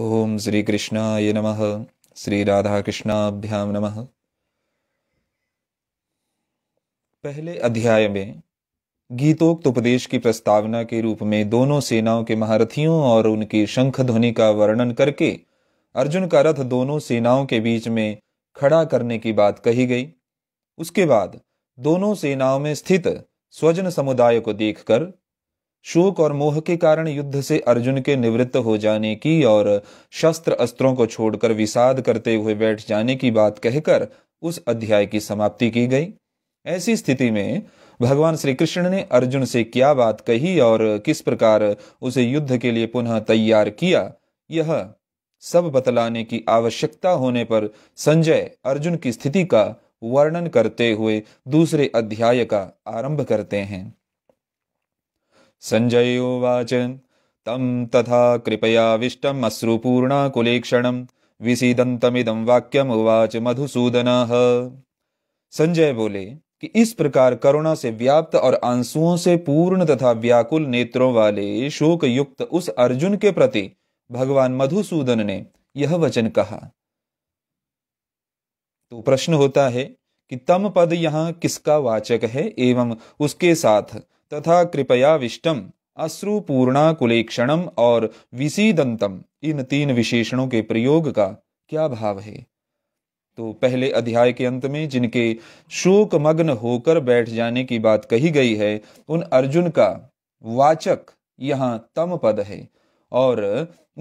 ओम श्री कृष्णाय नमः श्री राधा कृष्णाभ्याम नमः पहले अध्याय में गीतोक्त उपदेश की प्रस्तावना के रूप में दोनों सेनाओं के महारथियों और उनकी शंख ध्वनि का वर्णन करके अर्जुन का रथ दोनों सेनाओं के बीच में खड़ा करने की बात कही गई उसके बाद दोनों सेनाओं में स्थित स्वजन समुदाय को देखकर शोक और मोह के कारण युद्ध से अर्जुन के निवृत्त हो जाने की और शस्त्र अस्त्रों को छोड़कर विषाद करते हुए बैठ जाने की बात कहकर उस अध्याय की समाप्ति की गई ऐसी स्थिति में भगवान श्री कृष्ण ने अर्जुन से क्या बात कही और किस प्रकार उसे युद्ध के लिए पुनः तैयार किया यह सब बतलाने की आवश्यकता होने पर संजय अर्जुन की स्थिति का वर्णन करते हुए दूसरे अध्याय का आरंभ करते हैं सञ्जयोवाच तम तथा कृपयाविष्टम् अश्रुपूर्णाकुलेक्षणं वाक्यम उवाच मधुसूदन संजय बोले कि इस प्रकार करुणा से व्याप्त और आंसुओं से पूर्ण तथा व्याकुल नेत्रों वाले शोक युक्त उस अर्जुन के प्रति भगवान मधुसूदन ने यह वचन कहा तो प्रश्न होता है कि तम पद यहाँ किसका वाचक है एवं उसके साथ तथा कृपया विष्टम अश्रुपूर्णाकुलेक्षण और विसीदंतम इन तीन विशेषणों के प्रयोग का क्या भाव है तो पहले अध्याय के अंत में जिनके शोक मग्न होकर बैठ जाने की बात कही गई है उन अर्जुन का वाचक यहां तम पद है और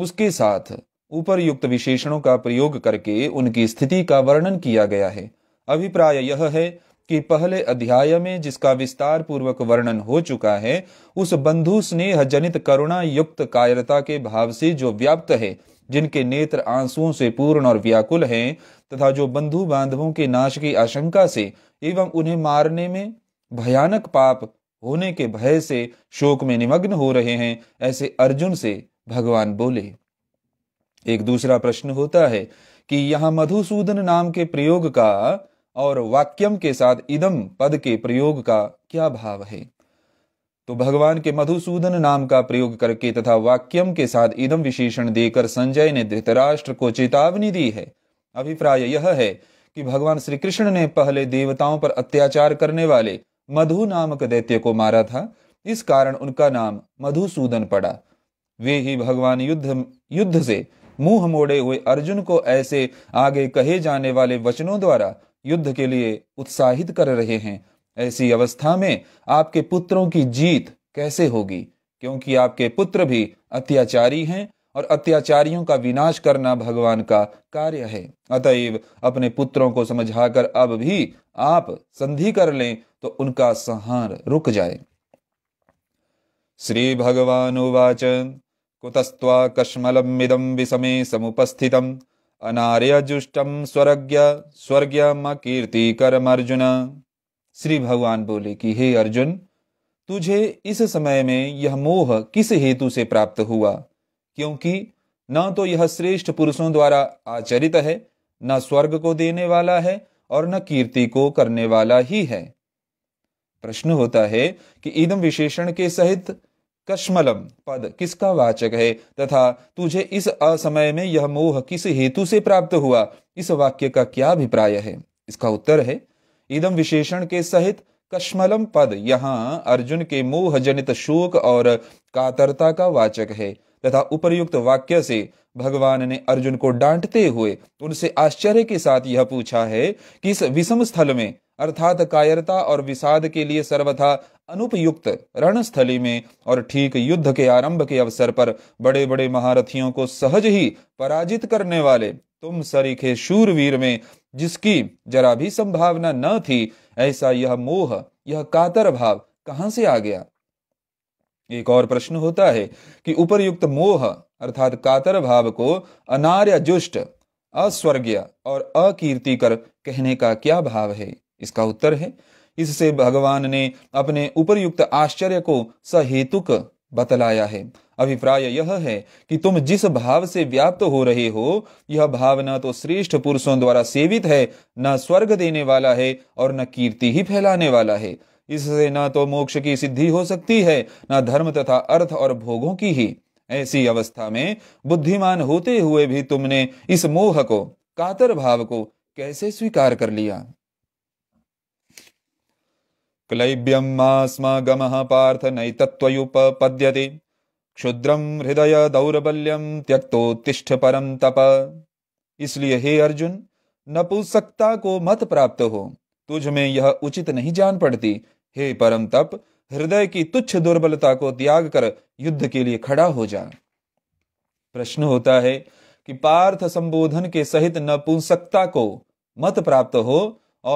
उसके साथ उपरयुक्त विशेषणों का प्रयोग करके उनकी स्थिति का वर्णन किया गया है अभिप्राय यह है कि पहले अध्याय में जिसका विस्तार पूर्वक वर्णन हो चुका है उस बंधु स्नेह जनित करुणा युक्त कायरता के भाव से जो व्याप्त है जिनके नेत्र आंसुओं से पूर्ण और व्याकुल हैं तथा जो बंधु बांधवों के नाश की आशंका से एवं उन्हें मारने में भयानक पाप होने के भय से शोक में निमग्न हो रहे हैं ऐसे अर्जुन से भगवान बोले एक दूसरा प्रश्न होता है कि यहाँ मधुसूदन नाम के प्रयोग का और वाक्यम के साथ इदम पद के प्रयोग का क्या भाव है तो भगवान के मधुसूदन नाम का प्रयोग करके तथा वाक्यम के साथ इदम विशेषण देकर संजय ने धृतराष्ट्र को चेतावनी दी है अभिप्राय यह है कि भगवान श्री कृष्ण ने पहले देवताओं पर अत्याचार करने वाले मधु नामक दैत्य को मारा था इस कारण उनका नाम मधुसूदन पड़ा वे ही भगवान युद्ध युद्ध से मुंह मोड़े हुए अर्जुन को ऐसे आगे कहे जाने वाले वचनों द्वारा युद्ध के लिए उत्साहित कर रहे हैं ऐसी अवस्था में आपके पुत्रों की जीत कैसे होगी क्योंकि आपके पुत्र भी अत्याचारी हैं और अत्याचारियों का विनाश करना भगवान का कार्य है अतएव अपने पुत्रों को समझाकर अब भी आप संधि कर लें तो उनका संहार रुक जाए श्री भगवान उवाच कश्मलम कश्मलमिदं विषमे समुपस्थितम अनार्यजुष्टम स्वर्ग्य स्वर्ग्य म कीर्ति कर्म अर्जुन श्री भगवान बोले कि हे अर्जुन तुझे इस समय में यह मोह किस हेतु से प्राप्त हुआ क्योंकि न तो यह श्रेष्ठ पुरुषों द्वारा आचरित है न स्वर्ग को देने वाला है और न कीर्ति को करने वाला ही है प्रश्न होता है कि इदम विशेषण के सहित कश्मलम पद किसका वाचक है तथा तुझे इस असमय में यह मोह किस हेतु से प्राप्त हुआ इस वाक्य का क्या अभिप्राय है इसका उत्तर है इदम विशेषण के सहित कश्मलम पद यहाँ अर्जुन के मोह जनित शोक और कातरता का वाचक है तथा उपर्युक्त वाक्य से भगवान ने अर्जुन को डांटते हुए उनसे आश्चर्य के साथ यह पूछा है कि इस विषम स्थल में अर्थात कायरता और विषाद के लिए सर्वथा अनुपयुक्त रणस्थली में और ठीक युद्ध के आरंभ के अवसर पर बड़े बड़े महारथियों को सहज ही पराजित करने वाले तुम सरीखे शूरवीर में जिसकी जरा भी संभावना न थी ऐसा यह मोह यह कातर भाव कहां से आ गया एक और प्रश्न होता है कि उपरयुक्त मोह अर्थात कातर भाव को अनार्य जुष्ट अस्वर्गीय और अकीर्तिकर कहने का क्या भाव है इसका उत्तर है इससे भगवान ने अपने उपरयुक्त आश्चर्य को सहेतुक बतलाया है अभिप्राय यह है कि तुम जिस भाव से व्याप्त हो रहे हो यह भाव न तो श्रेष्ठ पुरुषों द्वारा सेवित है न स्वर्ग देने वाला है और न कीर्ति ही फैलाने वाला है इससे न तो मोक्ष की सिद्धि हो सकती है न धर्म तथा अर्थ और भोगों की ही ऐसी अवस्था में बुद्धिमान होते हुए भी तुमने इस मोह को कातर भाव को कैसे स्वीकार कर लिया क्लैब्यं मास्मागमः पार्थ क्षुद्रम हृदय दौर्बल्यम त्यक्तोत्तिष्ठ परम तप इसलिए हे अर्जुन नपुंसकता को मत प्राप्त हो तुझ में यह उचित नहीं जान पड़ती हे परम तप हृदय की तुच्छ दुर्बलता को त्याग कर युद्ध के लिए खड़ा हो जा प्रश्न होता है कि पार्थ संबोधन के सहित नपुंसकता को मत प्राप्त हो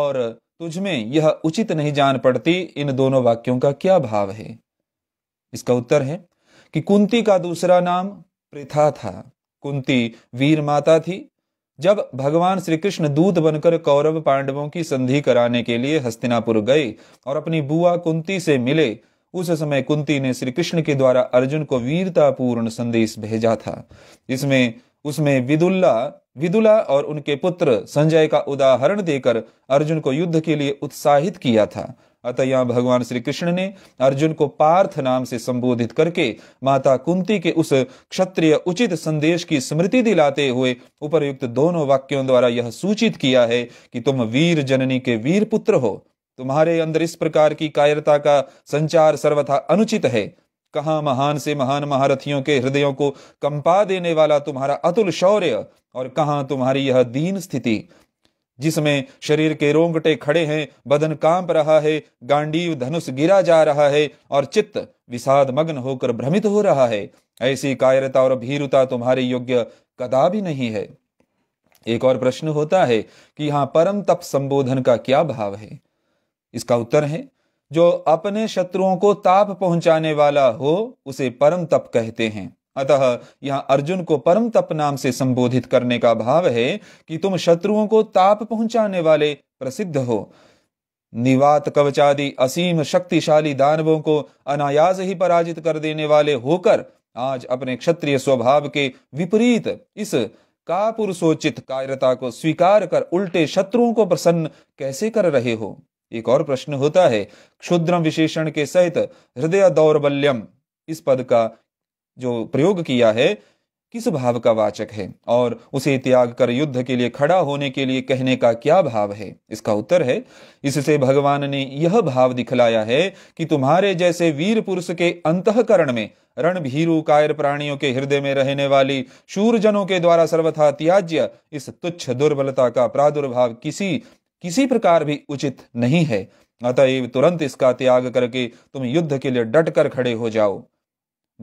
और तुझमें यह उचित नहीं जान पड़ती इन दोनों वाक्यों का क्या भाव है इसका उत्तर है कि कुंती का दूसरा नाम प्रथा था कुंती वीर माता थी जब भगवान श्री कृष्ण दूत बनकर कौरव पांडवों की संधि कराने के लिए हस्तिनापुर गए और अपनी बुआ कुंती से मिले उस समय कुंती ने श्री कृष्ण के द्वारा अर्जुन को वीरतापूर्ण संदेश भेजा था इसमें उसमें विदुल्ला विदुला और उनके पुत्र संजय का उदाहरण देकर अर्जुन को युद्ध के लिए उत्साहित किया था अतः यहाँ भगवान श्री कृष्ण ने अर्जुन को पार्थ नाम से संबोधित करके माता कुंती के उस क्षत्रिय उचित संदेश की स्मृति दिलाते हुए उपरयुक्त दोनों वाक्यों द्वारा यह सूचित किया है कि तुम वीर जननी के वीर पुत्र हो तुम्हारे अंदर इस प्रकार की कायरता का संचार सर्वथा अनुचित है कहाँ महान से महान महारथियों के हृदयों को कंपा देने वाला तुम्हारा अतुल शौर्य और कहाँ तुम्हारी यह दीन स्थिति जिसमें शरीर के रोंगटे खड़े हैं बदन कांप रहा है गांडीव धनुष गिरा जा रहा है और चित्त विषाद मग्न होकर भ्रमित हो रहा है ऐसी कायरता और भीरुता तुम्हारे योग्य कदा भी नहीं है एक और प्रश्न होता है कि यहां परम तप संबोधन का क्या भाव है इसका उत्तर है जो अपने शत्रुओं को ताप पहुंचाने वाला हो उसे परम तप कहते हैं अतः यहां अर्जुन को परम तप नाम से संबोधित करने का भाव है कि तुम शत्रुओं को ताप पहुंचाने वाले प्रसिद्ध हो निवात कवचादि असीम शक्तिशाली दानवों को अनायास ही पराजित कर देने वाले होकर आज अपने क्षत्रिय स्वभाव के विपरीत इस कापुरुषोचित कायरता को स्वीकार कर उल्टे शत्रुओं को प्रसन्न कैसे कर रहे हो एक और प्रश्न होता है क्षुद्रम विशेषण के सहित हृदय दौर्बल्यम इस पद का जो प्रयोग किया है किस भाव का वाचक है और उसे त्याग कर युद्ध के लिए खड़ा होने के लिए कहने का क्या भाव है इसका उत्तर है इससे भगवान ने यह भाव दिखलाया है कि तुम्हारे जैसे वीर पुरुष के अंतकरण में रणभीरु कायर प्राणियों के हृदय में रहने वाली शूरजनों के द्वारा सर्वथा त्याज्य इस तुच्छ दुर्बलता का प्रादुर्भाव किसी किसी प्रकार भी उचित नहीं है अतएव तुरंत इसका त्याग करके तुम युद्ध के लिए डट कर खड़े हो जाओ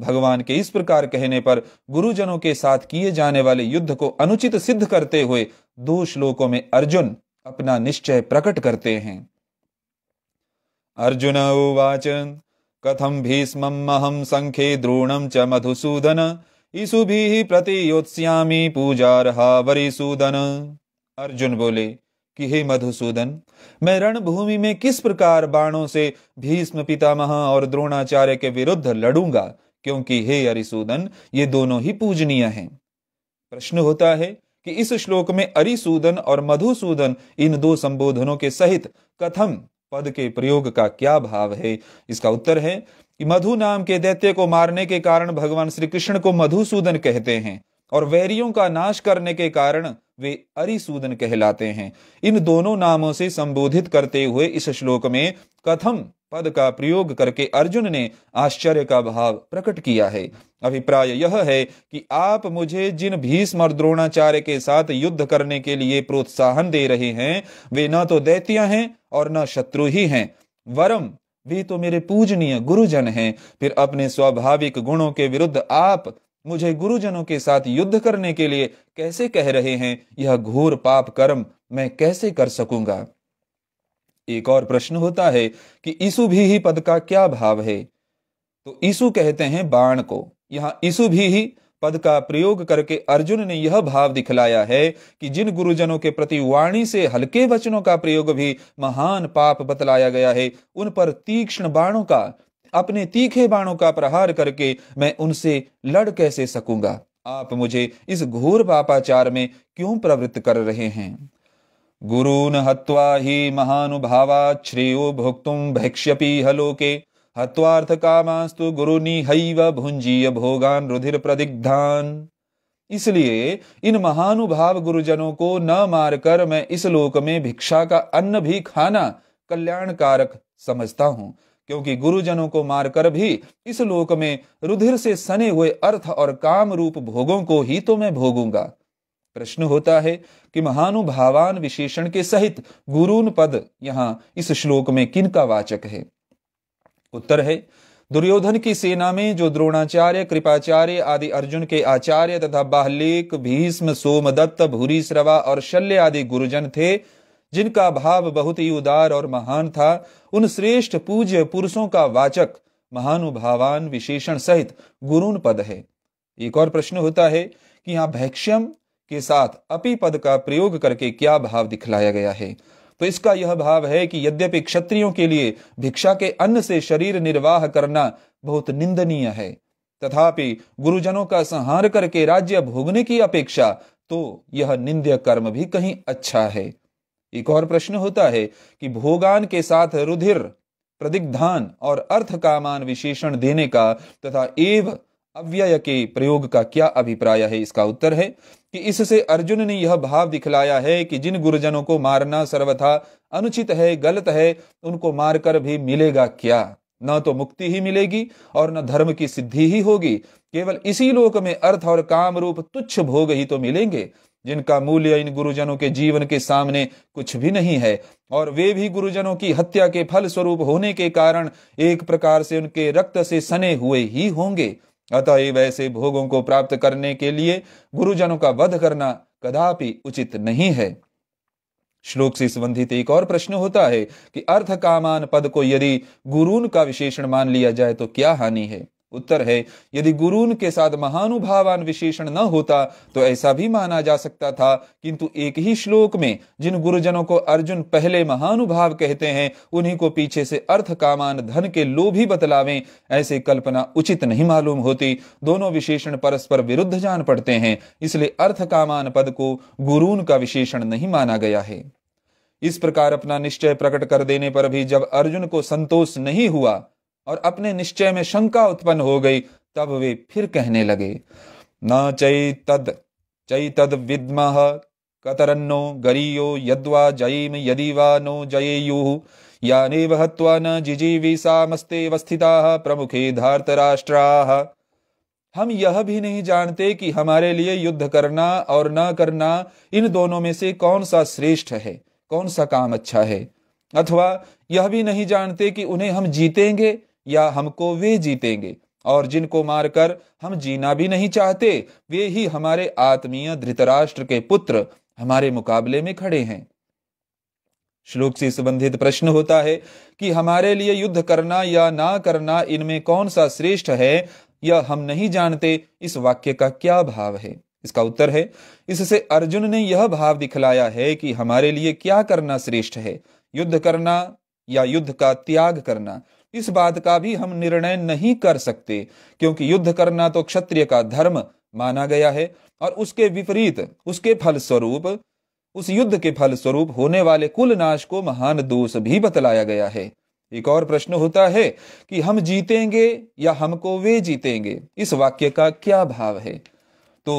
भगवान के इस प्रकार कहने पर गुरुजनों के साथ किए जाने वाले युद्ध को अनुचित सिद्ध करते हुए दो श्लोकों में अर्जुन अपना निश्चय प्रकट करते हैं अर्जुन उवाच कथम भीष्महम संख्ये द्रोणम च मधुसूदन भी प्रति योत्स्यामी पूजा रहा वरिसूदन अर्जुन बोले कि हे मधुसूदन मैं रणभूमि में किस प्रकार बाणों से भीष्म पितामह और द्रोणाचार्य के विरुद्ध लड़ूंगा क्योंकि हे अरिसूदन ये दोनों ही पूजनीय हैं प्रश्न होता है कि इस श्लोक में अरिसूदन और मधुसूदन इन दो संबोधनों के सहित कथम पद के प्रयोग का क्या भाव है इसका उत्तर है कि मधु नाम के दैत्य को मारने के कारण भगवान श्री कृष्ण को मधुसूदन कहते हैं और वैरियों का नाश करने के कारण वे अरिसूदन कहलाते हैं इन दोनों नामों से संबोधित करते हुए इस श्लोक में कथम पद का प्रयोग करके अर्जुन ने आश्चर्य का भाव प्रकट किया है अभिप्राय यह है कि आप मुझे जिन भीष्म और द्रोणाचार्य के साथ युद्ध करने के लिए प्रोत्साहन दे रहे हैं वे न तो दैत्य हैं और न शत्रु ही हैं वरम वे तो मेरे पूजनीय गुरुजन हैं फिर अपने स्वाभाविक गुणों के विरुद्ध आप मुझे गुरुजनों के साथ युद्ध करने के लिए कैसे कह रहे हैं यह घोर पाप कर्म मैं कैसे कर सकूंगा एक और प्रश्न होता है कि ईसु भी ही पद का क्या भाव है तो ईसु कहते हैं बाण को यहां ईसु भी ही पद का प्रयोग करके अर्जुन ने यह भाव दिखलाया है कि जिन गुरुजनों के प्रति वाणी से हल्के वचनों का प्रयोग भी महान पाप बतलाया गया है उन पर तीक्ष्ण बाणों का अपने तीखे बाणों का प्रहार करके मैं उनसे लड़ कैसे सकूंगा आप मुझे इस घोर पापाचार में क्यों प्रवृत्त कर रहे हैं गुरून हत्वा ही महानुभावा श्रेयो भोक्तुम भैक्ष्यपी हलोके हत्वार्थ कामास्तु गुरु हैव भुंजीय भोगान रुधिर प्रदिग्धान इसलिए इन महानुभाव गुरुजनों को न मारकर मैं इस लोक में भिक्षा का अन्न भी खाना कल्याणकारक समझता हूं क्योंकि गुरुजनों को मारकर भी इस लोक में रुधिर से सने हुए अर्थ और काम रूप भोगों को ही तो मैं भोगूंगा प्रश्न होता है कि महानुभावान विशेषण के सहित गुरून पद यहां इस श्लोक में किन का वाचक है उत्तर है दुर्योधन की सेना में जो द्रोणाचार्य कृपाचार्य आदि अर्जुन के आचार्य तथा बाहलेक भीष्म सोमदत्त भूरी श्रवा और शल्य आदि गुरुजन थे जिनका भाव बहुत ही उदार और महान था उन श्रेष्ठ पूज्य पुरुषों का वाचक महानुभावान विशेषण सहित गुरुन पद है एक और प्रश्न होता है कि यहाँ भैक्ष्यम के साथ अपि पद का प्रयोग करके क्या भाव दिखलाया गया है तो इसका यह भाव है कि यद्यपि क्षत्रियों के लिए भिक्षा के अन्न से शरीर निर्वाह करना बहुत निंदनीय है तथापि गुरुजनों का संहार करके राज्य भोगने की अपेक्षा तो यह निंद्य कर्म भी कहीं अच्छा है एक और प्रश्न होता है कि भोगान के साथ रुधिर प्रदिग्धान और अर्थ कामान विशेषण देने का तथा एव अव्यय के प्रयोग का क्या अभिप्राय है इसका उत्तर है कि इससे अर्जुन ने यह भाव दिखलाया है कि जिन गुरुजनों को मारना सर्वथा अनुचित है गलत है उनको मारकर भी मिलेगा क्या न तो मुक्ति ही मिलेगी और न धर्म की सिद्धि ही होगी केवल इसी लोक में अर्थ और काम रूप तुच्छ भोग ही तो मिलेंगे जिनका मूल्य इन गुरुजनों के जीवन के सामने कुछ भी नहीं है और वे भी गुरुजनों की हत्या के फल स्वरूप होने के कारण एक प्रकार से उनके रक्त से सने हुए ही होंगे अतएव ऐसे भोगों को प्राप्त करने के लिए गुरुजनों का वध करना कदापि उचित नहीं है श्लोक से संबंधित एक और प्रश्न होता है कि अर्थ कामान पद को यदि गुरुन का विशेषण मान लिया जाए तो क्या हानि है उत्तर है यदि गुरुन के साथ महानुभावान विशेषण न होता तो ऐसा भी माना जा सकता था किंतु एक ही श्लोक में जिन गुरुजनों को अर्जुन पहले महानुभाव कहते हैं उन्हीं को पीछे से अर्थ कामान धन के लोभी बतलावें ऐसे कल्पना उचित नहीं मालूम होती दोनों विशेषण परस्पर विरुद्ध जान पड़ते हैं इसलिए अर्थ कामान पद को गुरून का विशेषण नहीं माना गया है इस प्रकार अपना निश्चय प्रकट कर देने पर भी जब अर्जुन को संतोष नहीं हुआ और अपने निश्चय में शंका उत्पन्न हो गई तब वे फिर कहने लगे न चैतद तद विद्म तद कतरन्नो गरीयो यद्वा जयीम यदि वा नो जयेयुः याने वहत्वा न सामस्ते वस्थिताः प्रमुखे धार्तराष्ट्राः हम यह भी नहीं जानते कि हमारे लिए युद्ध करना और न करना इन दोनों में से कौन सा श्रेष्ठ है कौन सा काम अच्छा है अथवा यह भी नहीं जानते कि उन्हें हम जीतेंगे या हमको वे जीतेंगे और जिनको मारकर हम जीना भी नहीं चाहते वे ही हमारे आत्मीय धृतराष्ट्र के पुत्र हमारे मुकाबले में खड़े हैं श्लोक से संबंधित प्रश्न होता है कि हमारे लिए युद्ध करना या ना करना इनमें कौन सा श्रेष्ठ है या हम नहीं जानते इस वाक्य का क्या भाव है इसका उत्तर है इससे अर्जुन ने यह भाव दिखलाया है कि हमारे लिए क्या करना श्रेष्ठ है युद्ध करना या युद्ध का त्याग करना इस बात का भी हम निर्णय नहीं कर सकते क्योंकि युद्ध करना तो क्षत्रिय का धर्म माना गया है और उसके विपरीत उसके फलस्वरूप उस युद्ध के फलस्वरूप होने वाले कुल नाश को महान दोष भी बतलाया गया है एक और प्रश्न होता है कि हम जीतेंगे या हमको वे जीतेंगे इस वाक्य का क्या भाव है तो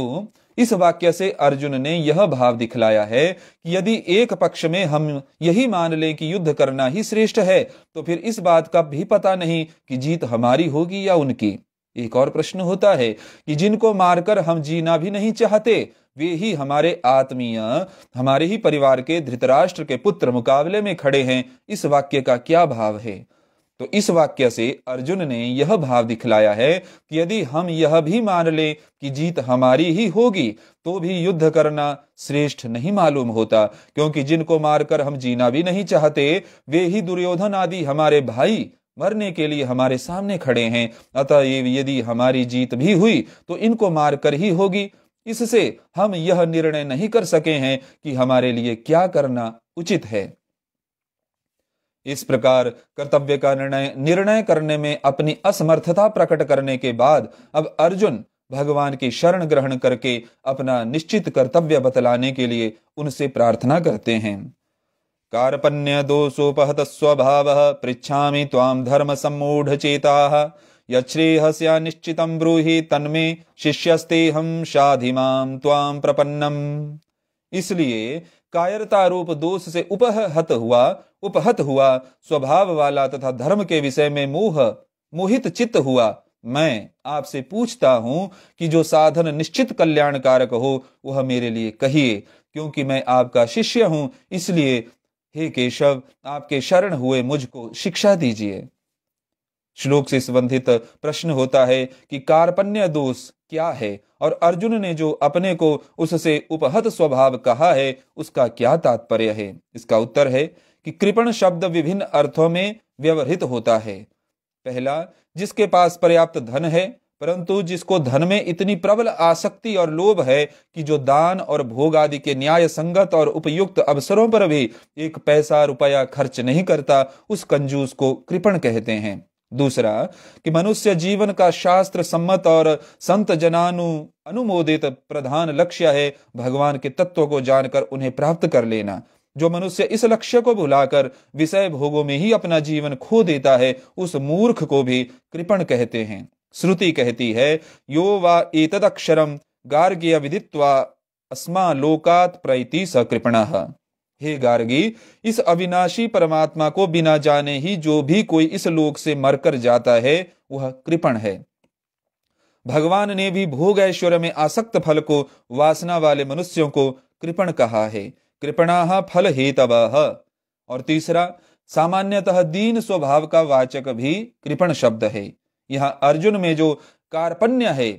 इस वाक्य से अर्जुन ने यह भाव दिखलाया है कि यदि एक पक्ष में हम यही मान लें कि युद्ध करना ही श्रेष्ठ है तो फिर इस बात का भी पता नहीं कि जीत हमारी होगी या उनकी एक और प्रश्न होता है कि जिनको मारकर हम जीना भी नहीं चाहते वे ही हमारे आत्मीय हमारे ही परिवार के धृतराष्ट्र के पुत्र मुकाबले में खड़े हैं इस वाक्य का क्या भाव है तो इस वाक्य से अर्जुन ने यह भाव दिखलाया है कि यदि हम यह भी मान ले कि जीत हमारी ही होगी तो भी युद्ध करना श्रेष्ठ नहीं मालूम होता क्योंकि जिनको मारकर हम जीना भी नहीं चाहते वे ही दुर्योधन आदि हमारे भाई मरने के लिए हमारे सामने खड़े हैं अतः यदि हमारी जीत भी हुई तो इनको मारकर ही होगी इससे हम यह निर्णय नहीं कर सके हैं कि हमारे लिए क्या करना उचित है इस प्रकार कर्तव्य का निर्णय निर्णय करने में अपनी असमर्थता प्रकट करने के बाद अब अर्जुन भगवान की शरण ग्रहण करके अपना निश्चित कर्तव्य बतलाने के लिए उनसे प्रार्थना करते हैं कार्पण्य दोषोपहत स्वभाव पृछा ताम धर्म सम्मूढ़ चेता यश्रेहस्या निश्चित ब्रूहि तन्मे शिष्यस्ते हम शाधिमाम प्रपन्नम इसलिए कायरता रूप दोष से उपहत हुआ उपहत हुआ स्वभाव वाला तथा धर्म के विषय में मोह मोहित चित्त हुआ मैं आपसे पूछता हूं कि जो साधन निश्चित कल्याण कारक हो वह मेरे लिए कहिए क्योंकि मैं आपका शिष्य हूं इसलिए हे केशव आपके शरण हुए मुझको शिक्षा दीजिए श्लोक से संबंधित प्रश्न होता है कि कार्पण्य दोष क्या है और अर्जुन ने जो अपने को उससे उपहत स्वभाव कहा है उसका क्या तात्पर्य है इसका उत्तर है कि कृपण शब्द विभिन्न अर्थों में व्यवहित होता है पहला जिसके पास पर्याप्त धन है परंतु जिसको धन में इतनी प्रबल आसक्ति और लोभ है कि जो दान और भोग आदि के न्याय संगत और उपयुक्त अवसरों पर भी एक पैसा रुपया खर्च नहीं करता उस कंजूस को कृपण कहते हैं दूसरा कि मनुष्य जीवन का शास्त्र सम्मत और संत जनानु अनुमोदित प्रधान लक्ष्य है भगवान के तत्व को जानकर उन्हें प्राप्त कर लेना जो मनुष्य इस लक्ष्य को भुलाकर विषय भोगों में ही अपना जीवन खो देता है उस मूर्ख को भी कृपण कहते हैं श्रुति कहती है यो वा एतदक्षरम गार्ग्य विदित्वा अस्मा लोकात प्रैति सकृपण हे गार्गी इस अविनाशी परमात्मा को बिना जाने ही जो भी कोई इस लोक से मरकर जाता है वह कृपण है भगवान ने भी भोग ऐश्वर्य में आसक्त फल को वासना वाले मनुष्यों को कृपण कहा है कृपणा फल हेतव और तीसरा सामान्यतः दीन स्वभाव का वाचक भी कृपण शब्द है यह अर्जुन में जो कार्पण्य है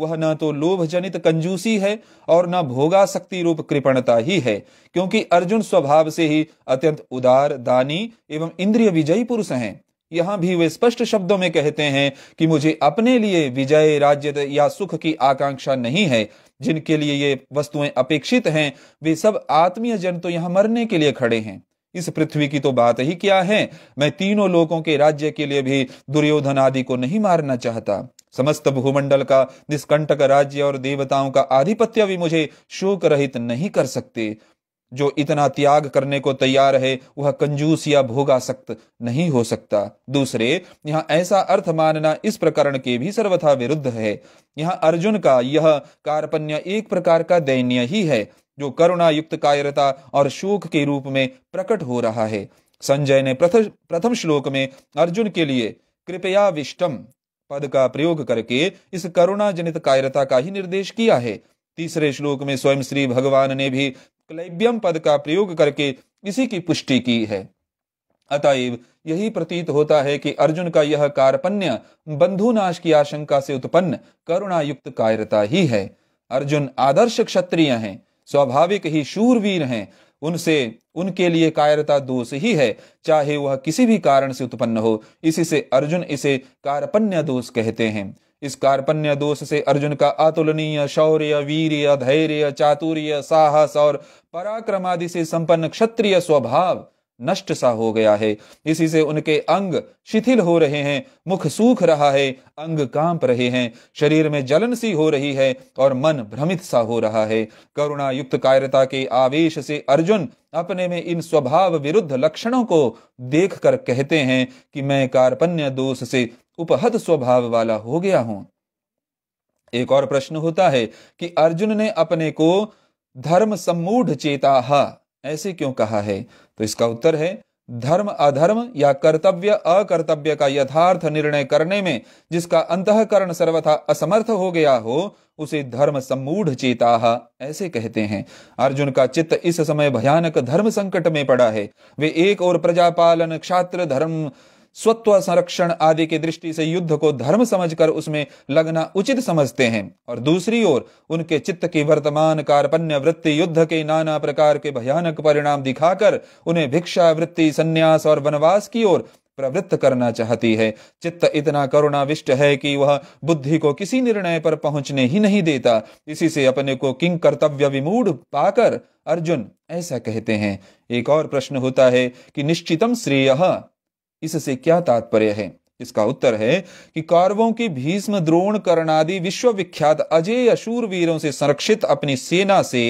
वह न तो लोभ जनित कंजूसी है और न भोगा शक्ति रूप कृपणता ही है क्योंकि अर्जुन स्वभाव से ही अत्यंत उदार दानी एवं इंद्रिय विजयी पुरुष हैं यहां भी वे स्पष्ट शब्दों में कहते हैं कि मुझे अपने लिए विजय राज्य या सुख की आकांक्षा नहीं है जिनके लिए ये वस्तुएं अपेक्षित हैं वे सब आत्मीय जन तो यहां मरने के लिए खड़े हैं इस पृथ्वी की तो बात ही क्या है मैं तीनों लोगों के राज्य के लिए भी दुर्योधन आदि को नहीं मारना चाहता समस्त भूमंडल का निष्कंटक राज्य और देवताओं का आधिपत्य भी मुझे शोक रहित नहीं कर सकते जो इतना त्याग करने को तैयार है वह कंजूस या भोगासक्त नहीं हो सकता दूसरे यहाँ ऐसा अर्थ मानना इस प्रकरण के भी सर्वथा विरुद्ध है यहाँ अर्जुन का यह कारपण्य एक प्रकार का दैन्य ही है जो करुणा युक्त कायरता और शोक के रूप में प्रकट हो रहा है संजय ने प्रथम श्लोक में अर्जुन के लिए कृपया विष्टम पद का प्रयोग करके इस करुणा जनित कायरता का ही निर्देश किया है तीसरे श्लोक में स्वयं श्री भगवान ने भी क्लैब्यम पद का प्रयोग करके इसी की पुष्टि की है अतएव यही प्रतीत होता है कि अर्जुन का यह कारपन्य बंधुनाश की आशंका से उत्पन्न करुणा युक्त कायरता ही है अर्जुन आदर्श क्षत्रिय हैं स्वाभाविक ही शूरवीर हैं उनसे उनके लिए कायरता दोष ही है चाहे वह किसी भी कारण से उत्पन्न हो इसी से अर्जुन इसे कारपण्य दोष कहते हैं इस कारपण्य दोष से अर्जुन का अतुलनीय शौर्य वीर्य धैर्य चातुर्य साहस और पराक्रम आदि से संपन्न क्षत्रिय स्वभाव नष्ट सा हो गया है इसी से उनके अंग शिथिल हो रहे हैं मुख सूख रहा है अंग कांप रहे हैं शरीर में जलन सी हो रही है और मन भ्रमित सा हो रहा है करुणा युक्त कायरता के आवेश से अर्जुन अपने में इन स्वभाव विरुद्ध लक्षणों को देखकर कहते हैं कि मैं कार्पण्य दोष से उपहत स्वभाव वाला हो गया हूं एक और प्रश्न होता है कि अर्जुन ने अपने को धर्म सम्मूढ़ चेताहा ऐसे क्यों कहा है तो इसका उत्तर है धर्म अधर्म या कर्तव्य अकर्तव्य का यथार्थ निर्णय करने में जिसका अंतकरण सर्वथा असमर्थ हो गया हो उसे धर्म सम्मूढ़ चेता ऐसे कहते हैं अर्जुन का चित्त इस समय भयानक धर्म संकट में पड़ा है वे एक और प्रजापालन क्षात्र धर्म स्वत्व संरक्षण आदि की दृष्टि से युद्ध को धर्म समझकर उसमें लगना उचित समझते हैं और दूसरी ओर उनके चित्त की वर्तमान कार्पण्य वृत्ति युद्ध के नाना प्रकार के भयानक परिणाम दिखाकर उन्हें भिक्षा वृत्ति संन्यास और वनवास की ओर प्रवृत्त करना चाहती है चित्त इतना करुणाविष्ट है कि वह बुद्धि को किसी निर्णय पर पहुंचने ही नहीं देता इसी से अपने को किंग कर्तव्य विमूढ़ पाकर अर्जुन ऐसा कहते हैं एक और प्रश्न होता है कि निश्चितम श्रेय इससे क्या तात्पर्य है इसका उत्तर है कि कौरवों की भीष्म द्रोण कर्णादि विश्वविख्यात अजय अशूर वीरों से संरक्षित अपनी सेना से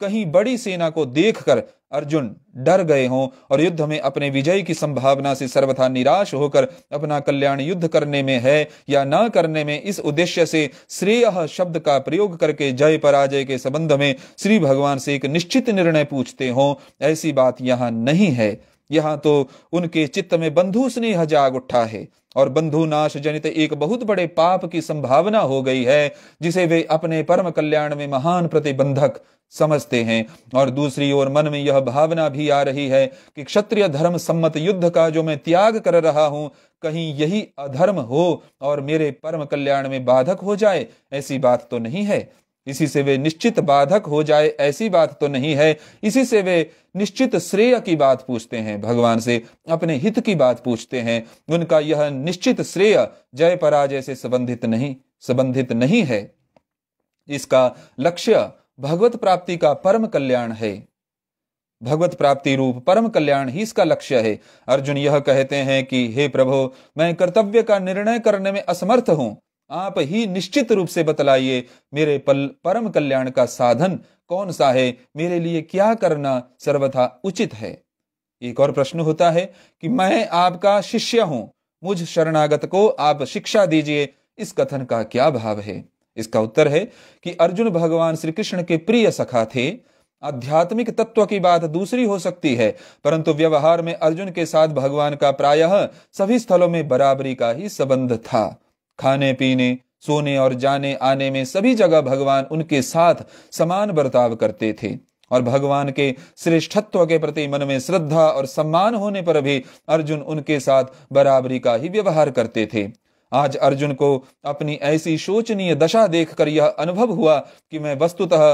कहीं बड़ी सेना को देखकर अर्जुन डर गए हों और युद्ध में अपने विजय की संभावना से सर्वथा निराश होकर अपना कल्याण युद्ध करने में है या न करने में इस उद्देश्य से श्रेय शब्द का प्रयोग करके जय पराजय के संबंध में श्री भगवान से एक निश्चित निर्णय पूछते हों ऐसी बात यहां नहीं है यहाँ तो उनके चित्त में बंधु स्नेह जाग उठा है और बंधु नाश जनित एक बहुत बड़े पाप की संभावना हो गई है जिसे वे अपने परम कल्याण में महान प्रतिबंधक समझते हैं और दूसरी ओर मन में यह भावना भी आ रही है कि क्षत्रिय धर्म सम्मत युद्ध का जो मैं त्याग कर रहा हूं कहीं यही अधर्म हो और मेरे परम कल्याण में बाधक हो जाए ऐसी बात तो नहीं है इसी से वे निश्चित बाधक हो जाए ऐसी बात तो नहीं है इसी से वे निश्चित श्रेय की बात पूछते हैं भगवान से अपने हित की बात पूछते हैं उनका यह निश्चित श्रेय जय पराजय से संबंधित नहीं संबंधित नहीं है इसका लक्ष्य भगवत प्राप्ति का परम कल्याण है भगवत प्राप्ति रूप परम कल्याण ही इसका लक्ष्य है अर्जुन यह कहते हैं कि हे प्रभु मैं कर्तव्य का निर्णय करने में असमर्थ हूं आप ही निश्चित रूप से बतलाइए मेरे पल परम कल्याण का साधन कौन सा है मेरे लिए क्या करना सर्वथा उचित है एक और प्रश्न होता है कि मैं आपका शिष्य हूं मुझ शरणागत को आप शिक्षा दीजिए इस कथन का क्या भाव है इसका उत्तर है कि अर्जुन भगवान श्री कृष्ण के प्रिय सखा थे आध्यात्मिक तत्व की बात दूसरी हो सकती है परंतु व्यवहार में अर्जुन के साथ भगवान का प्रायः सभी स्थलों में बराबरी का ही संबंध था खाने पीने सोने और जाने आने में सभी जगह भगवान उनके साथ समान बर्ताव करते थे और भगवान के श्रेष्ठत्व के प्रति मन में श्रद्धा और सम्मान होने पर भी अर्जुन उनके साथ बराबरी का ही व्यवहार करते थे आज अर्जुन को अपनी ऐसी शोचनीय दशा देखकर यह अनुभव हुआ कि मैं वस्तुतः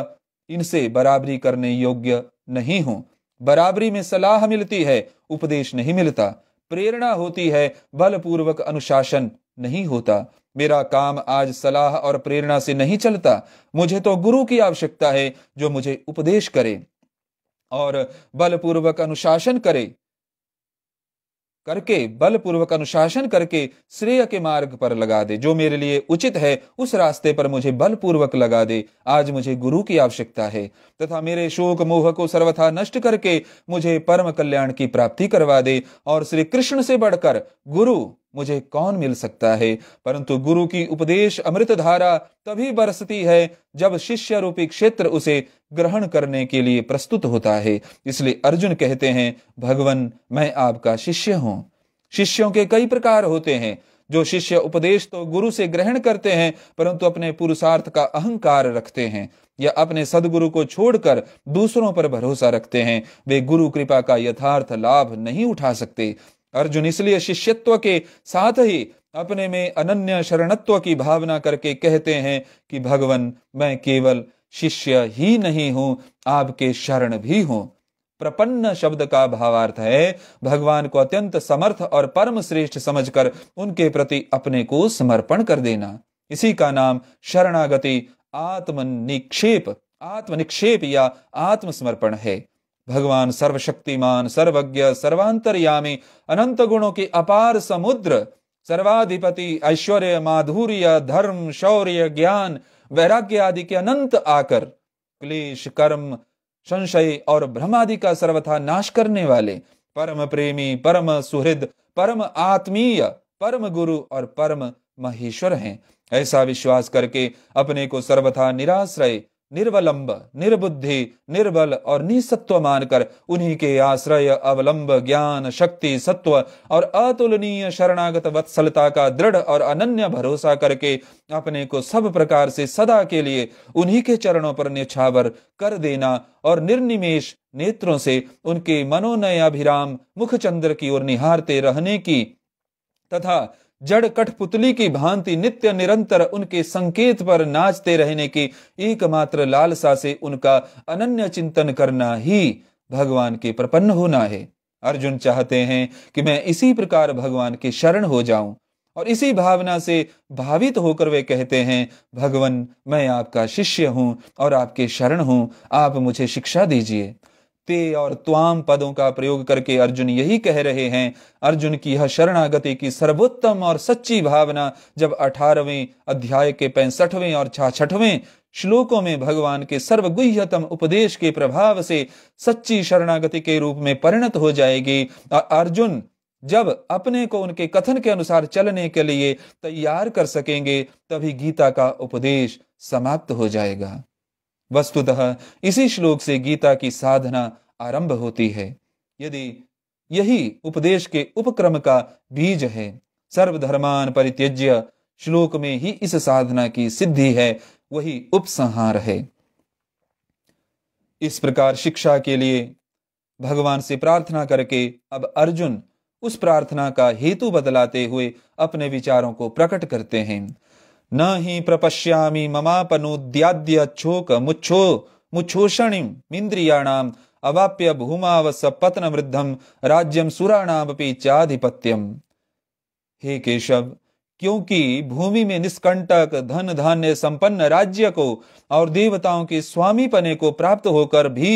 इनसे बराबरी करने योग्य नहीं हूं बराबरी में सलाह मिलती है उपदेश नहीं मिलता प्रेरणा होती है बलपूर्वक अनुशासन नहीं होता मेरा काम आज सलाह और प्रेरणा से नहीं चलता मुझे तो गुरु की आवश्यकता है जो मुझे उपदेश करे और बलपूर्वक अनुशासन करे करके बलपूर्वक अनुशासन करके श्रेय के मार्ग पर लगा दे जो मेरे लिए उचित है उस रास्ते पर मुझे बलपूर्वक लगा दे आज मुझे गुरु की आवश्यकता है तथा मेरे शोक मोह को सर्वथा नष्ट करके मुझे परम कल्याण की प्राप्ति करवा दे और श्री कृष्ण से बढ़कर गुरु मुझे कौन मिल सकता है परंतु गुरु की उपदेश अमृत धारा तभी बरसती है जब शिष्य रूपी क्षेत्र उसे ग्रहण करने के लिए प्रस्तुत होता है इसलिए अर्जुन कहते हैं भगवान मैं आपका शिष्य हूं शिष्यों के कई प्रकार होते हैं जो शिष्य उपदेश तो गुरु से ग्रहण करते हैं परंतु अपने पुरुषार्थ का अहंकार रखते हैं या अपने सदगुरु को छोड़कर दूसरों पर भरोसा रखते हैं वे गुरु कृपा का यथार्थ लाभ नहीं उठा सकते अर्जुन इसलिए शिष्यत्व के साथ ही अपने में अनन्य शरणत्व की भावना करके कहते हैं कि भगवान मैं केवल शिष्य ही नहीं हूं आपके शरण भी हूं प्रपन्न शब्द का भावार्थ है भगवान को अत्यंत समर्थ और परम श्रेष्ठ समझकर उनके प्रति अपने को समर्पण कर देना इसी का नाम शरणागति आत्मनिक्षेप आत्मनिक्षेप या आत्मसमर्पण है भगवान सर्वशक्तिमान सर्वज्ञ सर्वांतरयामी अनंत गुणों के अपार समुद्र सर्वाधिपति ऐश्वर्य माधुर्य धर्म शौर्य ज्ञान वैराग्य आदि के अनंत आकर क्लेश कर्म संशय और भ्रमादि का सर्वथा नाश करने वाले परम प्रेमी परम सुहृद परम आत्मीय परम गुरु और परम महेश्वर हैं ऐसा विश्वास करके अपने को सर्वथा निराश रहे निर्वलंब निर्बुद्धि निर्बल और निसत्व मानकर उन्हीं के आश्रय अवलंब ज्ञान शक्ति सत्व और अतुलनीय शरणागत वत्सलता का दृढ़ और अनन्य भरोसा करके अपने को सब प्रकार से सदा के लिए उन्हीं के चरणों पर निछावर कर देना और निर्निमेश नेत्रों से उनके मनोनय अभिराम मुखचंद्र की ओर निहारते रहने की तथा जड़ कठपुतली की भांति नित्य निरंतर उनके संकेत पर नाचते रहने की एकमात्र लालसा से उनका अनन्य चिंतन करना ही भगवान के प्रपन्न होना है अर्जुन चाहते हैं कि मैं इसी प्रकार भगवान के शरण हो जाऊं और इसी भावना से भावित होकर वे कहते हैं भगवान मैं आपका शिष्य हूं और आपके शरण हूं आप मुझे शिक्षा दीजिए ते और त्वाम पदों का प्रयोग करके अर्जुन यही कह रहे हैं अर्जुन की यह शरणागति की सर्वोत्तम और सच्ची भावना जब अठारहवें अध्याय के पैंसठवें और छाछठवें श्लोकों में भगवान के सर्वगुह्यतम उपदेश के प्रभाव से सच्ची शरणागति के रूप में परिणत हो जाएगी और अर्जुन जब अपने को उनके कथन के अनुसार चलने के लिए तैयार कर सकेंगे तभी गीता का उपदेश समाप्त हो जाएगा वस्तुतः इसी श्लोक से गीता की साधना आरंभ होती है यदि यही उपदेश के उपक्रम का बीज है सर्वधर्मान परित्यज्य श्लोक में ही इस साधना की सिद्धि है वही उपसंहार है इस प्रकार शिक्षा के लिए भगवान से प्रार्थना करके अब अर्जुन उस प्रार्थना का हेतु बदलाते हुए अपने विचारों को प्रकट करते हैं न ही प्रपश्यामी ममापनोद्याद्य अच्छोक मुच्छो मुच्छोषणिम इंद्रियाणाम अवाप्य भूमावस पतन वृद्धम राज्यम सुराणामपि चाधिपत्यम हे केशव क्योंकि भूमि में निष्कंटक धन धान्य संपन्न राज्य को और देवताओं के स्वामी पने को प्राप्त होकर भी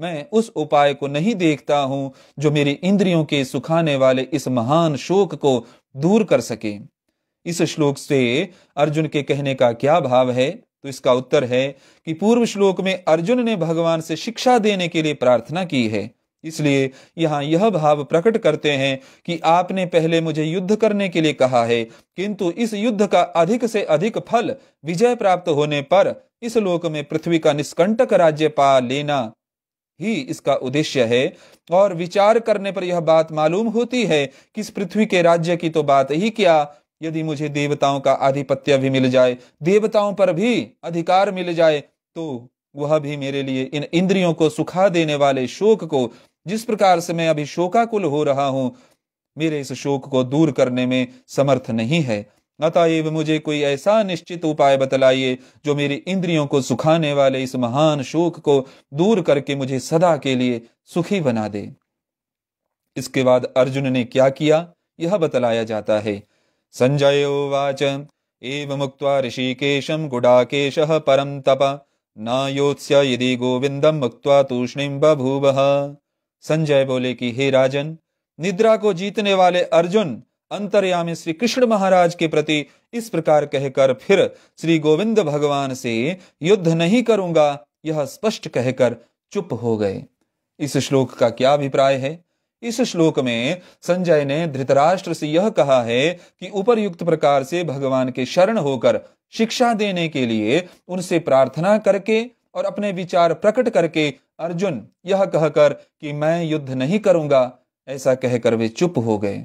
मैं उस उपाय को नहीं देखता हूं जो मेरी इंद्रियों के सुखाने वाले इस महान शोक को दूर कर सके इस श्लोक से अर्जुन के कहने का क्या भाव है तो इसका उत्तर है कि पूर्व श्लोक में अर्जुन ने भगवान से शिक्षा देने के लिए प्रार्थना की है इसलिए यहाँ यह भाव प्रकट करते हैं कि आपने पहले मुझे युद्ध करने के लिए कहा है किंतु इस युद्ध का अधिक से अधिक फल विजय प्राप्त होने पर इस लोक में पृथ्वी का निष्कंटक राज्य पा लेना ही इसका उद्देश्य है और विचार करने पर यह बात मालूम होती है कि इस पृथ्वी के राज्य की तो बात ही क्या यदि मुझे देवताओं का आधिपत्य भी मिल जाए देवताओं पर भी अधिकार मिल जाए तो वह भी मेरे लिए इन इंद्रियों को सुखा देने वाले शोक को जिस प्रकार से मैं अभी शोकाकुल हो रहा हूं मेरे इस शोक को दूर करने में समर्थ नहीं है अतएव मुझे कोई ऐसा निश्चित उपाय बतलाइए जो मेरी इंद्रियों को सुखाने वाले इस महान शोक को दूर करके मुझे सदा के लिए सुखी बना दे इसके बाद अर्जुन ने क्या किया यह बतलाया जाता है संजय उवाच मुक्त ऋषिकेश गुड़ाकेश परम तप नायोत्स्य यदि गोविन्दं मुक्त तूष्णीं बभूव संजय बोले कि हे राजन निद्रा को जीतने वाले अर्जुन अंतर्यामी श्री कृष्ण महाराज के प्रति इस प्रकार कहकर फिर श्री गोविंद भगवान से युद्ध नहीं करूंगा यह स्पष्ट कहकर चुप हो गए इस श्लोक का क्या अभिप्राय है इस श्लोक में संजय ने धृतराष्ट्र से यह कहा है कि उपरयुक्त प्रकार से भगवान के शरण होकर शिक्षा देने के लिए उनसे प्रार्थना करके और अपने विचार प्रकट करके अर्जुन यह कहकर कि मैं युद्ध नहीं करूंगा ऐसा कहकर वे चुप हो गए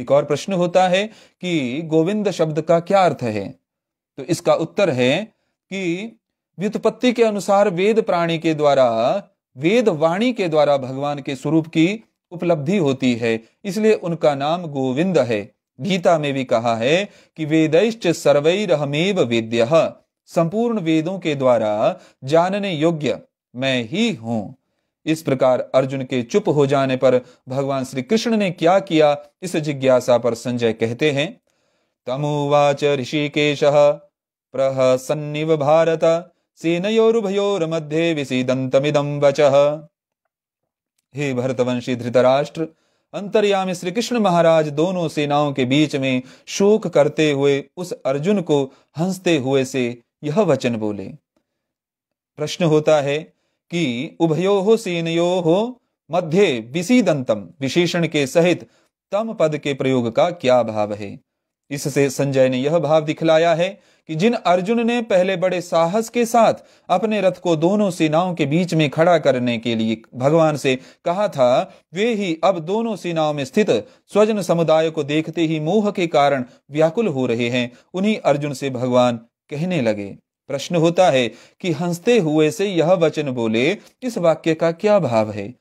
एक और प्रश्न होता है कि गोविंद शब्द का क्या अर्थ है तो इसका उत्तर है कि व्युत्पत्ति के अनुसार वेद प्राणी के द्वारा वेद वाणी के द्वारा भगवान के स्वरूप की उपलब्धि होती है इसलिए उनका नाम गोविंद है गीता में भी कहा है कि वेदैश्च सर्वैरहमेव वेद्य संपूर्ण वेदों के द्वारा जानने योग्य मैं ही हूं इस प्रकार अर्जुन के चुप हो जाने पर भगवान श्री कृष्ण ने क्या किया इस जिज्ञासा पर संजय कहते हैं तमुवाच ऋषिकेश प्रहसन्निव भारत मध्य विसीदंतमिदं वच हे भरतवंशी धृतराष्ट्र अंतर्यामी श्री कृष्ण महाराज दोनों सेनाओं के बीच में शोक करते हुए उस अर्जुन को हंसते हुए से यह वचन बोले प्रश्न होता है कि उभयो हो सेनयो हो मध्य विशीदंतम विशेषण के सहित तम पद के प्रयोग का क्या भाव है इससे संजय ने यह भाव दिखलाया है कि जिन अर्जुन ने पहले बड़े साहस के साथ अपने रथ को दोनों सेनाओं के बीच में खड़ा करने के लिए भगवान से कहा था वे ही अब दोनों सेनाओं में स्थित स्वजन समुदाय को देखते ही मोह के कारण व्याकुल हो रहे हैं उन्हीं अर्जुन से भगवान कहने लगे प्रश्न होता है कि हंसते हुए से यह वचन बोले इस वाक्य का क्या भाव है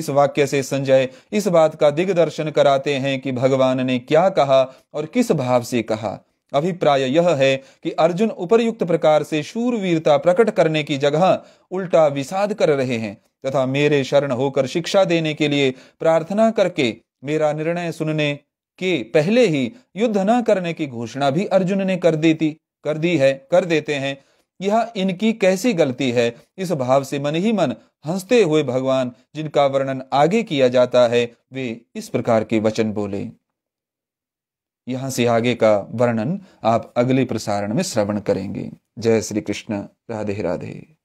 इस वाक्य से संजय इस बात का दिग्दर्शन कराते हैं कि भगवान ने क्या कहा और किस भाव से कहा अभिप्राय यह है कि अर्जुन उपरयुक्त प्रकार से शूरवीरता प्रकट करने की जगह उल्टा विषाद कर रहे हैं तथा मेरे शरण होकर शिक्षा देने के लिए प्रार्थना करके मेरा निर्णय सुनने के पहले ही युद्ध न करने की घोषणा भी अर्जुन ने कर देती कर दी है कर देते हैं यह इनकी कैसी गलती है इस भाव से मन ही मन हंसते हुए भगवान जिनका वर्णन आगे किया जाता है वे इस प्रकार के वचन बोले यहां से आगे का वर्णन आप अगले प्रसारण में श्रवण करेंगे जय श्री कृष्ण राधे राधे